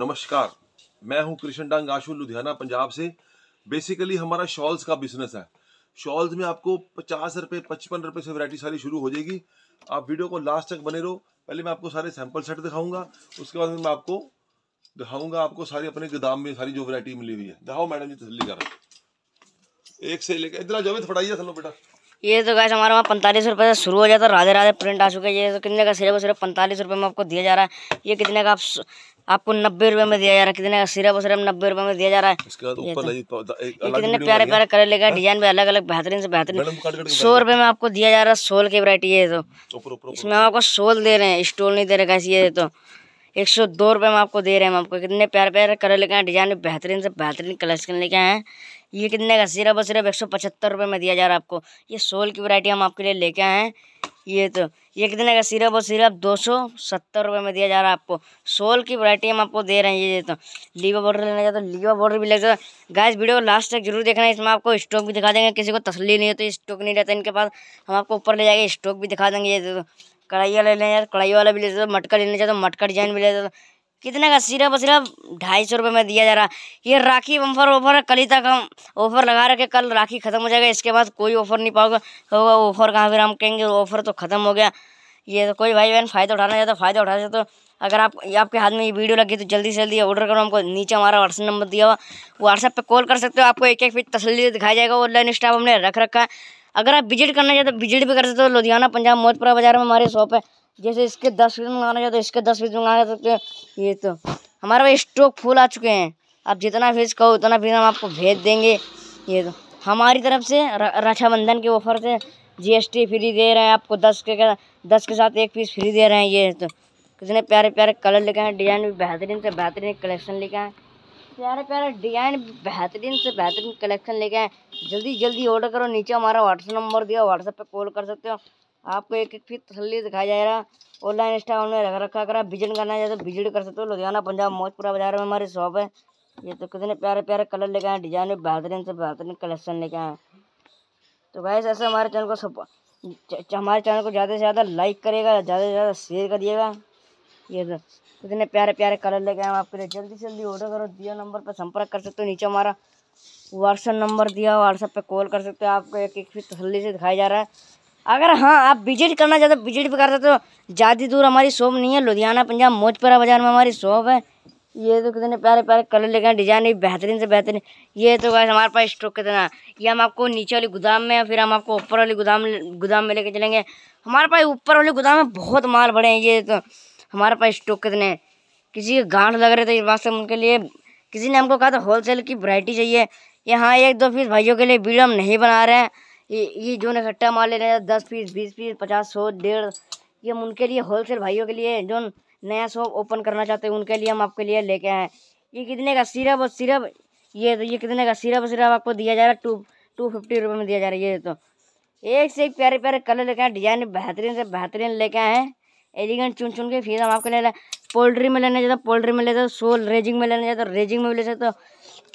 नमस्कार मैं हूं कृष्ण डांग आशु लुधियाना पंजाब से बेसिकली हमारा शॉल्स का बिजनेस है शॉल्स में आपको पचास रुपये पचपन रुपये से वैरायटी सारी शुरू हो जाएगी आप वीडियो को लास्ट तक बने रहो पहले मैं आपको सारे सैंपल सेट दिखाऊंगा उसके बाद मैं आपको दिखाऊंगा आपको सारी अपने गोदाम में सारी जो वरायटी मिली हुई है दिखाओ मैडम जी तसली कर एक से लेकर इतना थोड़ा ही है बेटा ये तो गैस हमारे वहाँ पैंतालीस रुपये से शुरू हो जाता है राधे राधे प्रिंट आ चुके हैं ये तो कितने का सिर्फ सिर्फ पैंतालीस रुपये में आपको दिया जा रहा है ये कितने का आप आपको नब्बे रुपये में दिया जा रहा है कितने का सिर्फ सिर्फ नब्बे रुपये में दिया जा रहा है तो- तो कितने प्यारे प्यारे कलर लेगा डिजाइन भी अलग अलग बेहतरीन से बेहतरीन सौ रुपये में आपको दिया जा रहा है सोल की वरायटी ये तो इसमें हम आपको सोल दे रहे हैं स्टोल नहीं दे रहे गैस ये तो एक सौ दो रुपये में आपको दे रहे हैं हम आपको कितने प्यार प्यारे कलर लेके आए डिजाइन बेहतरीन से बेहतरीन कलेक्शन लेके आए हैं ये कितने का सिर्फ और सिर्फ एक सौ पचहत्तर रुपये में दिया जा रहा है आपको ये सोल की वैरायटी हम आपके लिए लेके आए हैं ये तो ये कितने का सिर्फ और सिर्फ दो सौ सत्तर रुपये में दिया जा रहा है आपको सोल की वैरायटी हम आपको दे रहे हैं ये तो लीवा बॉर्डर लेना चाहते हो तो लीवा बॉर्डर भी ले जाता गाइस वीडियो लास्ट तक जरूर देखना है इसमें आपको स्टॉक भी दिखा देंगे किसी को तसली नहीं होती तो स्टॉक नहीं रहता इनके पास हम आपको ऊपर ले जाएंगे स्टॉक भी दिखा देंगे ये तो कढ़ाई वाला लेना यार कढ़ाई वाला भी ले सकते मटका लेना चाहते मटका डिजाइन भी ले सकते कितने का सिर्फ सिर्फ ढाई सौ रुपये में दिया जा रहा ये राखी ऑफर ऑफर कल ही तक हम ऑफर लगा रखे कल राखी खत्म हो जाएगा इसके बाद कोई ऑफर नहीं पाओगे होगा ऑफर कहाँ फिर हम कहेंगे ऑफर तो खत्म हो गया ये तो कोई भाई बहन फ़ायदा उठाना चाहता फ़ायदा उठा चाहते तो अगर आप आपके हाथ में ये वीडियो लगी तो जल्दी से जल्दी ऑर्डर करो हमको नीचे हमारा व्हाट्सअप नंबर दिया हुआ व्हाट्सएप पे कॉल कर सकते हो आपको एक एक फिर तसली दिखाया जाएगा ऑनलाइन स्टाफ हमने रख रखा है अगर आप विजिट करना चाहते तो विजिट भी कर सकते हो लुधियाना पंजाब मोहतपुरा बाजार में हमारी शॉप है जैसे इसके दस पीस मंगाना चाहते हो इसके दस पीस मंगा सकते हो ये तो हमारे पास स्टॉक फुल आ चुके हैं आप जितना फीस कहो उतना फीस हम आपको भेज देंगे ये तो हमारी तरफ से रक्षाबंधन के ऑफर से जीएसटी फ्री दे रहे हैं आपको दस के दस के साथ एक पीस फ्री दे रहे हैं ये तो कितने प्यारे प्यारे कलर लिखे हैं डिज़ाइन भी बेहतरीन से बेहतरीन कलेक्शन लिखा है प्यारे प्यारे डिजाइन बेहतरीन से बेहतरीन कलेक्शन लेके आए जल्दी जल्दी ऑर्डर करो नीचे हमारा व्हाट्सअप नंबर दिया व्हाट्सएप पे कॉल कर सकते हो आपको एक एक फिर तसली दिखाया जाएगा ऑनलाइन स्टाफ में रख रखा करा विजिट करना है तो विजिट कर सकते हो लुधियाना पंजाब मोजपुरा बाजार में हमारी शॉप है ये तो कितने प्यारे प्यारे कलर लेके आए डिजाइन में बेहतरीन से बेहतरीन कलेक्शन लेके आए तो भाई ऐसे हमारे चैनल को हमारे चैनल को ज़्यादा से ज़्यादा लाइक करेगा ज़्यादा से ज़्यादा शेयर करिएगा ये तो इतने प्यारे प्यारे कलर लेके आए हम आपके लिए जल्दी से जल्दी ऑर्डर करो दिया नंबर पर संपर्क कर सकते हो नीचे हमारा व्हाट्सअप नंबर दिया व्हाट्सएप पे कॉल कर सकते हो आपको एक एक फिर तसली से दिखाया जा रहा है अगर हाँ आप विजिट करना चाहते हो विजिट भी कर सकते हो ज़्यादा दूर हमारी शॉप नहीं है लुधियाना पंजाब मोजपुरा बाज़ार में हमारी शॉप है ये तो कितने प्यारे प्यारे कलर लेके डिजाइन भी बेहतरीन से बेहतरीन ये तो वैसे हमारे पास स्टॉक कितना ये हम आपको नीचे वाली गोदाम में फिर हम आपको ऊपर वाली गोदाम गोदाम में लेके चलेंगे हमारे पास ऊपर वाले गोदाम में बहुत माल बड़े हैं ये तो हमारे पास स्टॉक कितने हैं किसी के गांठ लग रहे थे इस बात से उनके लिए किसी ने हमको कहा था होलसेल की वरायटी चाहिए यहाँ एक दो पीस भाइयों के लिए वीडियो हम नहीं बना रहे हैं ये जो इकट्ठा माल ले रहे हैं दस पीस बीस पीस पचास सौ डेढ़ ये हम उनके लिए होलसेल भाइयों के लिए जो नया शॉप ओपन करना चाहते हैं उनके लिए हम आपके लिए लेके आए ये कितने का सिरप और सिरप ये तो ये कितने का सिरप सिरप आपको दिया जा रहा है टू टू फिफ्टी रुपये में दिया जा रहा है ये तो एक से एक प्यारे प्यारे कलर लेके आए डिजाइन बेहतरीन से बेहतरीन लेके आए हैं एलिगेंट चुन चुन के फिर हम आपको लेना पोल्ट्री में लेना चाहते पोल्ट्री में लेते सोल रेजिंग में लेना चाहते रेजिंग में भी ले सकते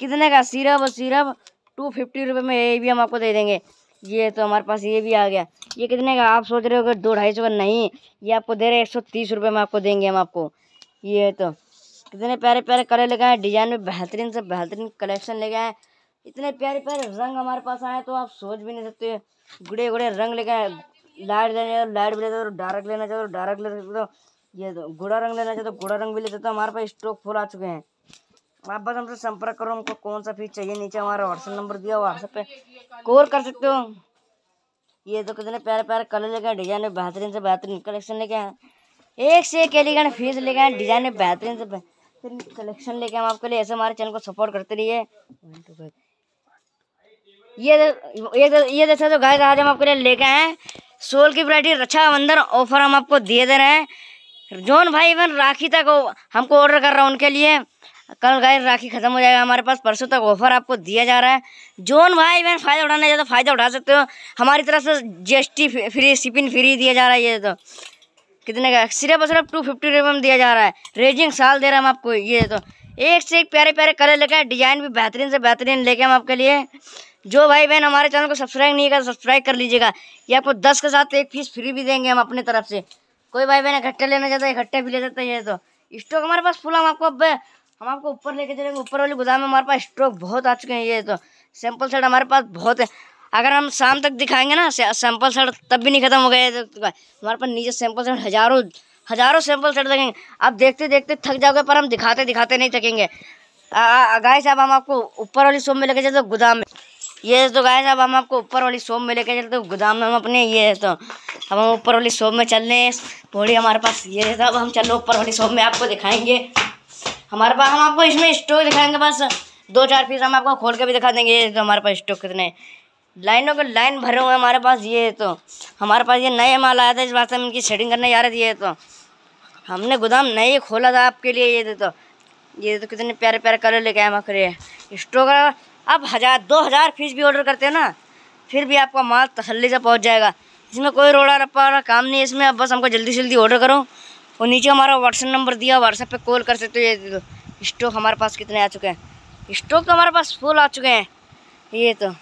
कितने का सिरप सिरप टू फिफ्टी रुपये में ये भी हम आपको दे देंगे ये तो हमारे पास ये भी आ गया ये कितने का आप सोच रहे हो कि दो ढाई सौ का नहीं ये आपको दे रहे एक सौ तीस रुपये में आपको देंगे हम आपको ये तो कितने प्यारे प्यारे कलर लगाए हैं डिजाइन में बेहतरीन से बेहतरीन कलेक्शन गए हैं इतने प्यारे प्यारे रंग हमारे पास आए तो आप सोच भी नहीं सकते गुड़े गुड़े रंग लेके लाइट लेने लाइट भी लेता हो डार्क लेना चाहते हो डार्क ले सकते हो ये गोड़ा रंग लेना चाहते हूँ गोड़ा रंग भी ले सकते हो हमारे पास स्टॉक फुल आ चुके हैं आप बस हमसे संपर्क करो हमको कौन सा फीस चाहिए नीचे हमारा व्हाट्सएप नंबर दिया व्हाट्सएप पे कॉल कर सकते हो ये तो कितने प्यारे प्यारे कलर लेके हैं डिजाइन में बेहतरीन से बेहतरीन कलेक्शन लेके आए एक से एक एलिगेंट फीस लेके हैं डिजाइन में बेहतरीन से बेहतरीन कलेक्शन लेके हम आपके लिए ऐसे हमारे चैनल को सपोर्ट करते रहिए ये ये ये जैसा तो गाय आज हम आपके लिए लेके आए हैं सोल की वरायटी बंधन ऑफर हम आपको दे दे रहे हैं जोन भाई इवन राखी तक हमको ऑर्डर कर रहा हूँ उनके लिए कल गए राखी खत्म हो जाएगा हमारे पास परसों तक ऑफर आपको दिया जा रहा है जोन भाई बहन फ़ायदा उठाना चाहते तो फ़ायदा उठा सकते हो हमारी तरफ से जीएसटी फ्री शिपिंग फ्री दिया जा रहा है ये तो कितने का सिर्फ और सिर्फ टू फिफ्टी रुपये में दिया जा रहा है रेजिंग साल दे रहे हैं हम आपको ये तो एक से एक प्यारे प्यारे कलर लेके डिजाइन भी बेहतरीन से बेहतरीन लेके हम आपके लिए जो भाई बहन हमारे चैनल को सब्सक्राइब नहीं कर तो सब्सक्राइब कर लीजिएगा ये आपको दस के साथ एक फीस फ्री भी देंगे हम अपने तरफ से कोई भाई बहन इकट्ठे लेना चाहता है इकट्ठे भी ले जाता है तो स्टॉक हमारे पास फुल हम आपको अब हम आपको ऊपर लेके चलेंगे ऊपर वाली गोदाम में हमारे पास स्टॉक बहुत आ चुके हैं ये तो सैंपल सेट हमारे पास बहुत है अगर हम शाम तक दिखाएंगे ना सैंपल सेट तब भी नहीं खत्म हो गया तो। हमारे पास नीचे सैंपल सेट हजारों हजारों सैंपल सेट लगेंगे आप देखते देखते थक जाओगे पर हम दिखाते दिखाते नहीं थकेंगे गाय साहब हम आपको ऊपर वाली सोम में लेके जाते तो गोदाम में ये तो गाय अब हम आपको ऊपर वाली शॉप में लेके चलते गोदाम में हम अपने ये तो अब हम ऊपर वाली शॉप में चल रहे हैं थोड़ी हमारे पास ये तो अब हम चलो ऊपर वाली शॉप में आपको दिखाएंगे हमारे पास हम आपको इसमें स्टॉक दिखाएंगे बस दो चार पीस हम आपको खोल के भी दिखा देंगे ये तो हमारे पास स्टॉक कितने लाइनों के लाइन भरे हुए हैं हमारे पास ये तो हमारे पास ये नए माल आया था इस बात से हम इनकी शेडिंग करने जा रहे थे ये तो हमने गोदाम नए खोला था आपके लिए ये तो ये तो कितने प्यारे प्यारे कलर लेके आए मकरे स्टोक आप हज़ार दो हज़ार फीस भी ऑर्डर करते हैं ना फिर भी आपका माल तसली से पहुँच जाएगा इसमें कोई रोड़ा रप्पा वाला काम नहीं है इसमें आप बस हमको जल्दी से जल्दी ऑर्डर करो और नीचे हमारा व्हाट्सअप नंबर दिया व्हाट्सएप पे कॉल कर सकते हो ये स्टॉक हमारे पास कितने आ चुके हैं स्टॉक तो हमारे पास फुल आ चुके हैं ये तो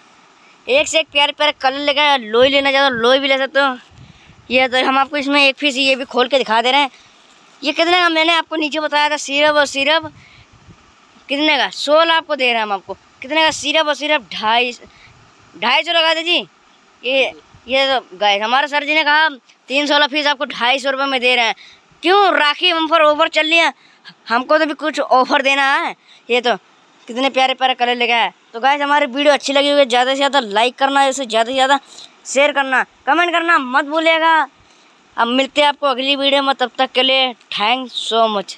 एक से एक प्यारे प्यारे कलर लेकर लोई लेना चाहते हो तो लोई भी ले सकते हो ये तो हम आपको इसमें एक फीस ये भी खोल के दिखा दे रहे हैं ये कितने का मैंने आपको नीचे बताया था सिरप और सिरप कितने का सोल आपको दे रहे हैं हम आपको कितने का सिर्फ और सिर्फ ढाई ढाई सौ लगा दीजिए ये ये तो गए हमारे सर जी ने कहा तीन सौ वाला फीस आपको ढाई सौ रुपये में दे रहे हैं क्यों राखी हम पर ऑफर चल रही है हमको तो भी कुछ ऑफर देना है ये तो कितने प्यारे प्यारे कलर लेके आए तो गाइज हमारी वीडियो अच्छी लगी हुई है ज़्यादा से ज़्यादा लाइक करना इसे ज़्यादा से ज़्यादा शेयर करना कमेंट करना मत भूलिएगा अब मिलते हैं आपको अगली वीडियो में तब तक के लिए थैंक सो मच